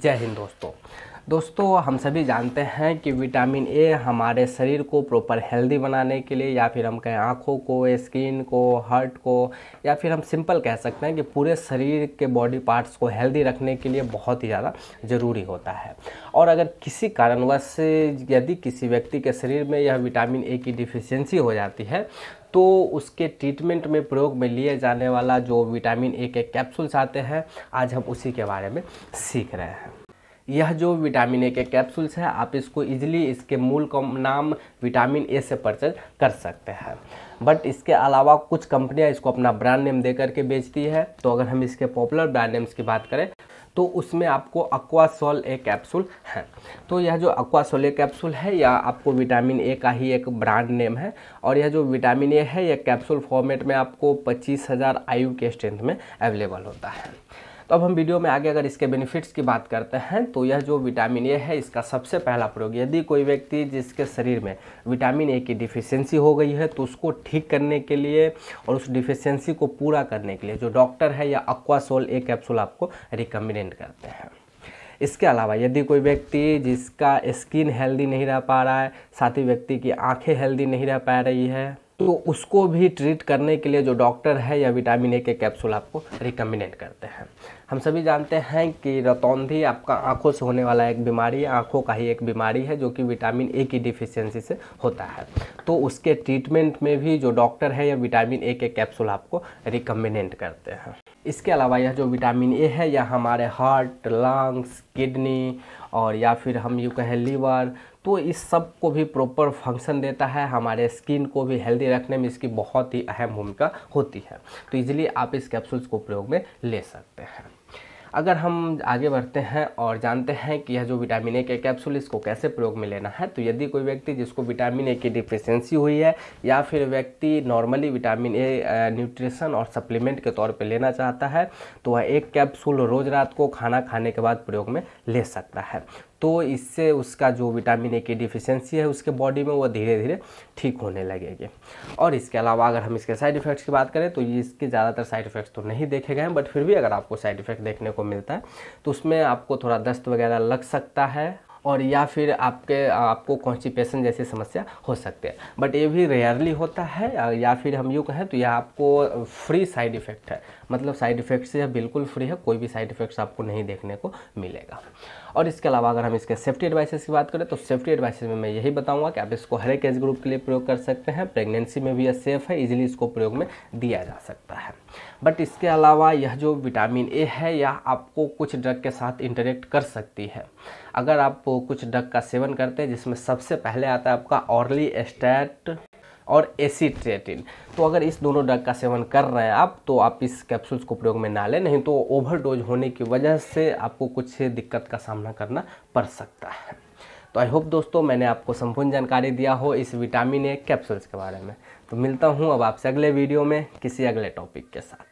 जय हिंद दोस्तों दोस्तों हम सभी जानते हैं कि विटामिन ए हमारे शरीर को प्रॉपर हेल्दी बनाने के लिए या फिर हम कहें आँखों को स्किन को हार्ट को या फिर हम सिंपल कह सकते हैं कि पूरे शरीर के बॉडी पार्ट्स को हेल्दी रखने के लिए बहुत ही ज़्यादा ज़रूरी होता है और अगर किसी कारणवश यदि किसी व्यक्ति के शरीर में यह विटामिन ए की डिफिशेंसी हो जाती है तो उसके ट्रीटमेंट में प्रयोग में लिए जाने वाला जो विटामिन ए के कैप्सूल्स आते हैं आज हम उसी के बारे में सीख रहे हैं यह जो विटामिन ए के कैप्सूल्स हैं आप इसको इजीली इसके मूल का नाम विटामिन ए से परचेज कर सकते हैं बट इसके अलावा कुछ कंपनियां इसको अपना ब्रांड नेम दे करके बेचती है तो अगर हम इसके पॉपुलर ब्रांड नेम्स की बात करें तो उसमें आपको अक्वासोल ए कैप्सूल है तो यह जो अक्वासोल ए कैप्सूल है यह आपको विटामिन ए का ही एक ब्रांड नेम है और यह जो विटामिन ए है यह कैप्सूल फॉर्मेट में आपको पच्चीस हज़ार आयु के स्ट्रेंथ में अवेलेबल होता है तो अब हम वीडियो में आगे अगर इसके बेनिफिट्स की बात करते हैं तो यह जो विटामिन ए है इसका सबसे पहला प्रयोग यदि कोई व्यक्ति जिसके शरीर में विटामिन ए की डिफिशेंसी हो गई है तो उसको ठीक करने के लिए और उस डिफिशेंसी को पूरा करने के लिए जो डॉक्टर है या अक्वासोल ए कैप्सूल आपको रिकमेंड करते हैं इसके अलावा यदि कोई व्यक्ति जिसका स्किन हेल्दी नहीं रह पा रहा है साथ ही व्यक्ति की आंखें हेल्दी नहीं रह पा रही है तो उसको भी ट्रीट करने के लिए जो डॉक्टर है या विटामिन ए के कैप्सूल आपको रिकमेंडेड करते हैं हम सभी जानते हैं कि रतौंधी आपका आंखों से होने वाला एक बीमारी है आंखों का ही एक बीमारी है जो कि विटामिन ए की डिफिशियंसी से होता है तो उसके ट्रीटमेंट में भी जो डॉक्टर है या विटामिन ए के कैप्सूल आपको रिकमेंडेड करते हैं इसके अलावा यह जो विटामिन ए है यह हमारे हार्ट लंग्स किडनी और या फिर हम यूँ कहें लीवर तो इस सब को भी प्रॉपर फंक्शन देता है हमारे स्किन को भी हेल्दी रखने में इसकी बहुत ही अहम भूमिका होती है तो इजीली आप इस कैप्सूल्स को प्रयोग में ले सकते हैं अगर हम आगे बढ़ते हैं और जानते हैं कि यह जो विटामिन ए के कैप्सूल इसको कैसे प्रयोग में लेना है तो यदि कोई व्यक्ति जिसको विटामिन ए की डिफिशेंसी हुई है या फिर व्यक्ति नॉर्मली विटामिन ए न्यूट्रिशन और सप्लीमेंट के तौर पर लेना चाहता है तो वह एक कैप्सूल रोज़ रात को खाना खाने के बाद प्रयोग में ले सकता है तो इससे उसका जो विटामिन ए की डिफिशेंसी है उसके बॉडी में वो धीरे धीरे ठीक होने लगेगी और इसके अलावा अगर हम इसके साइड इफ़ेक्ट्स की बात करें तो इसके ज़्यादातर साइड इफ़ेक्ट्स तो नहीं देखे गए हैं बट फिर भी अगर आपको साइड इफ़ेक्ट देखने को मिलता है तो उसमें आपको थोड़ा दस्त वगैरह लग सकता है और या फिर आपके आपको कॉन्स्टिपेशन जैसी समस्या हो सकती है बट ये भी रेयरली होता है या फिर हम यूँ कहें तो यह आपको फ्री साइड इफ़ेक्ट है मतलब साइड इफ़ेक्ट से बिल्कुल फ्री है कोई भी साइड इफ़ेक्ट्स आपको नहीं देखने को मिलेगा और इसके अलावा अगर हम इसके सेफ्टी एडवाइसेस की बात करें तो सेफ्टी एडवाइसेस में मैं यही बताऊंगा कि आप इसको हर एक एज ग्रुप के लिए प्रयोग कर सकते हैं प्रेगनेंसी में भी यह सेफ़ है इजीली इसको प्रयोग में दिया जा सकता है बट इसके अलावा यह जो विटामिन ए है यह आपको कुछ ड्रग के साथ इंटरेक्ट कर सकती है अगर आप कुछ ड्रग का सेवन करते हैं जिसमें सबसे पहले आता है आपका ऑर्ली एस्टेट और एसीट्रेटिन तो अगर इस दोनों ड्रग का सेवन कर रहे हैं आप तो आप इस कैप्सूल्स को प्रयोग में ना लें नहीं तो ओवरडोज होने की वजह से आपको कुछ दिक्कत का सामना करना पड़ सकता है तो आई होप दोस्तों मैंने आपको संपूर्ण जानकारी दिया हो इस विटामिन ए कैप्सूल्स के बारे में तो मिलता हूँ अब आपसे अगले वीडियो में किसी अगले टॉपिक के साथ